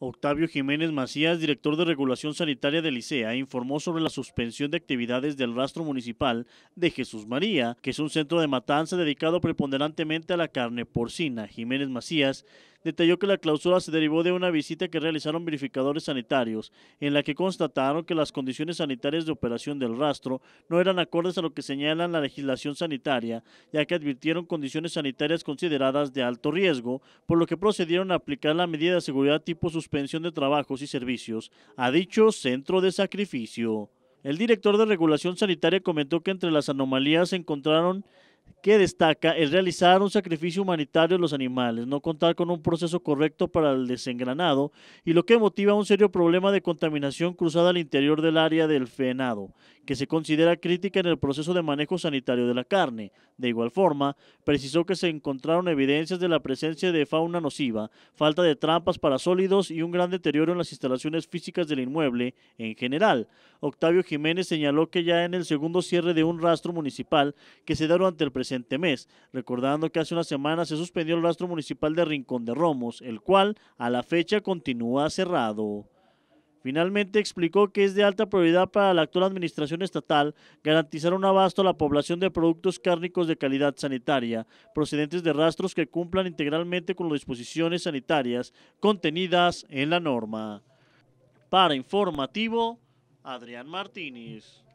Octavio Jiménez Macías, director de Regulación Sanitaria de Licea, informó sobre la suspensión de actividades del rastro municipal de Jesús María, que es un centro de matanza dedicado preponderantemente a la carne porcina. Jiménez Macías detalló que la clausura se derivó de una visita que realizaron verificadores sanitarios, en la que constataron que las condiciones sanitarias de operación del rastro no eran acordes a lo que señala la legislación sanitaria, ya que advirtieron condiciones sanitarias consideradas de alto riesgo, por lo que procedieron a aplicar la medida de seguridad tipo suspensión de trabajos y servicios a dicho centro de sacrificio. El director de Regulación Sanitaria comentó que entre las anomalías se encontraron que destaca el realizar un sacrificio humanitario de los animales, no contar con un proceso correcto para el desengranado y lo que motiva un serio problema de contaminación cruzada al interior del área del fenado, que se considera crítica en el proceso de manejo sanitario de la carne. De igual forma, precisó que se encontraron evidencias de la presencia de fauna nociva, falta de trampas para sólidos y un gran deterioro en las instalaciones físicas del inmueble en general. Octavio Jiménez señaló que ya en el segundo cierre de un rastro municipal que se daron ante el mes, recordando que hace una semana se suspendió el rastro municipal de Rincón de Romos, el cual a la fecha continúa cerrado. Finalmente explicó que es de alta prioridad para la actual administración estatal garantizar un abasto a la población de productos cárnicos de calidad sanitaria, procedentes de rastros que cumplan integralmente con las disposiciones sanitarias contenidas en la norma. Para Informativo, Adrián Martínez.